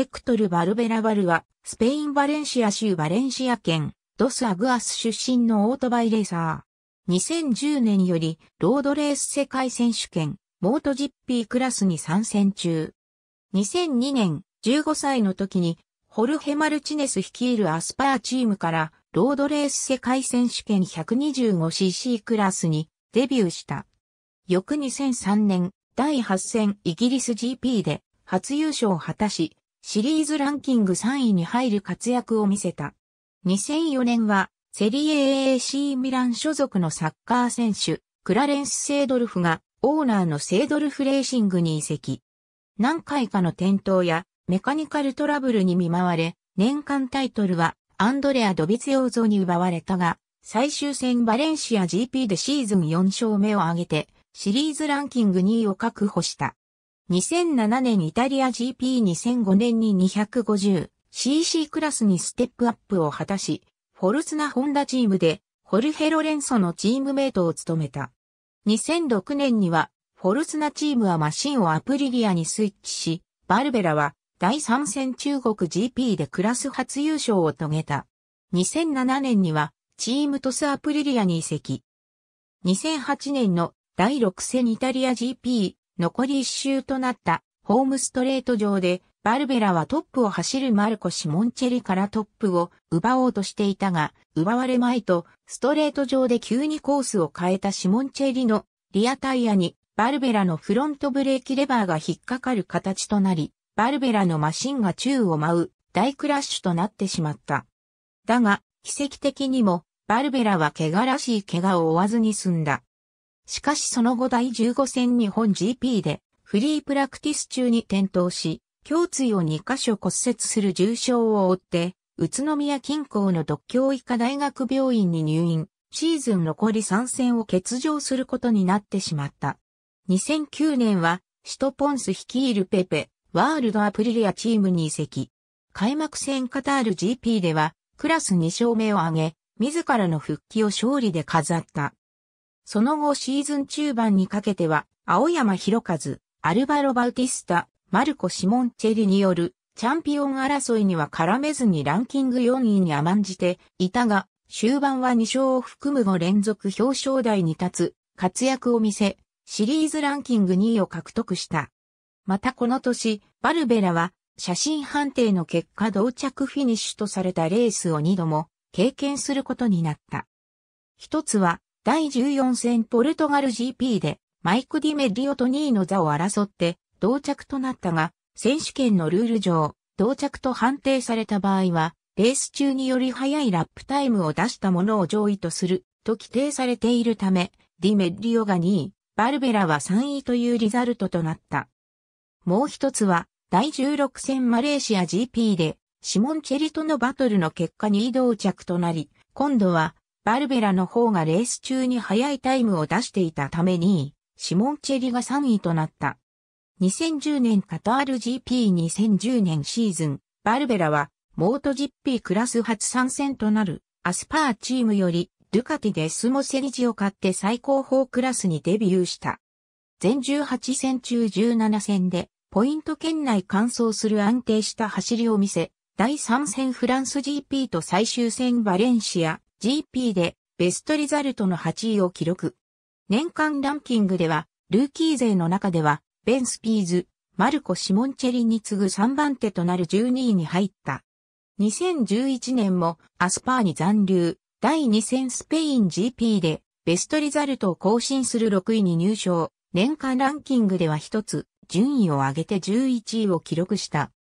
エクトル・バルベラバルは、スペイン・バレンシア州バレンシア県、ドス・アグアス出身のオートバイレーサー。2010年より、ロードレース世界選手権、モートジッピークラスに参戦中。2002年、15歳の時に、ホルヘ・マルチネス率いるアスパーチームから、ロードレース世界選手権 125cc クラスにデビューした。翌2003年、第8戦イギリス GP で初優勝を果たし、シリーズランキング3位に入る活躍を見せた。2004年は、セリエ AC ミラン所属のサッカー選手、クラレンス・セイドルフが、オーナーのセイドルフレーシングに移籍。何回かの転倒や、メカニカルトラブルに見舞われ、年間タイトルは、アンドレア・ドビツヨーゾに奪われたが、最終戦バレンシア GP でシーズン4勝目を挙げて、シリーズランキング2位を確保した。2007年イタリア GP2005 年に 250cc クラスにステップアップを果たし、フォルツナホンダチームで、ホルヘロレンソのチームメイトを務めた。2006年には、フォルツナチームはマシンをアプリリアにスイッチし、バルベラは第3戦中国 GP でクラス初優勝を遂げた。2007年にはチームトスアプリリアに移籍。2008年の第6戦イタリア GP 残り1周となったホームストレート上で、バルベラはトップを走るマルコ・シモンチェリからトップを奪おうとしていたが、奪われまいと、ストレート上で急にコースを変えたシモンチェリのリアタイヤに、バルベラのフロントブレーキレバーが引っかかる形となり、バルベラのマシンが宙を舞う大クラッシュとなってしまった。だが、奇跡的にも、バルベラは怪我らしい怪我を負わずに済んだ。しかしその後第15戦日本 GP でフリープラクティス中に転倒し、胸椎を2箇所骨折する重傷を負って、宇都宮近郊の独協医科大学病院に入院、シーズン残り3戦を欠場することになってしまった。2009年は、シトポンス率いるペペ、ワールドアプリリアチームに移籍。開幕戦カタール GP では、クラス2勝目を挙げ、自らの復帰を勝利で飾った。その後シーズン中盤にかけては、青山博和、アルバロ・バウティスタ、マルコ・シモンチェリによるチャンピオン争いには絡めずにランキング4位に甘んじていたが、終盤は2勝を含む5連続表彰台に立つ活躍を見せ、シリーズランキング2位を獲得した。またこの年、バルベラは写真判定の結果同着フィニッシュとされたレースを2度も経験することになった。一つは第14戦ポルトガル GP でマイク・ディメディオと2位の座を争って同着となったが、選手権のルール上、同着と判定された場合は、レース中により速いラップタイムを出したものを上位とすると規定されているため、ディメディオが2位、バルベラは3位というリザルトとなった。もう一つは、第16戦マレーシア GP で、シモン・チェリとのバトルの結果に動着となり、今度はバルベラの方がレース中に早いタイムを出していたために、シモンチェリが3位となった。2010年カタール GP2010 年シーズン、バルベラは、モート GP クラス初参戦となる、アスパーチームより、ドゥカティでスモセリジを買って最高峰クラスにデビューした。全18戦中17戦で、ポイント圏内完走する安定した走りを見せ、第3戦フランス GP と最終戦バレンシア、GP でベストリザルトの8位を記録。年間ランキングでは、ルーキー勢の中では、ベン・スピーズ、マルコ・シモンチェリに次ぐ3番手となる12位に入った。2011年もアスパーに残留、第2戦スペイン GP でベストリザルトを更新する6位に入賞、年間ランキングでは一つ、順位を上げて11位を記録した。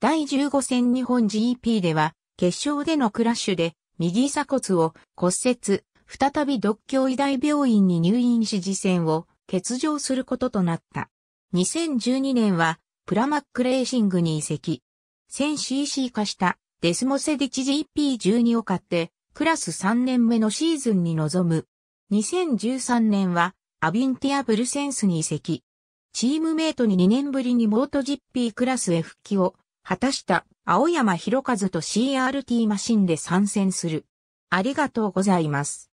第15戦日本 GP では、決勝でのクラッシュで右鎖骨を骨折、再び独協医大病院に入院し次戦を欠場することとなった。2012年はプラマックレーシングに移籍。1000cc 化したデスモセディチ GP12 を買ってクラス3年目のシーズンに臨む。2013年はアビンティアブルセンスに移籍。チームメイトに2年ぶりにモート GP クラスへ復帰を果たした青山博和と CRT マシンで参戦する。ありがとうございます。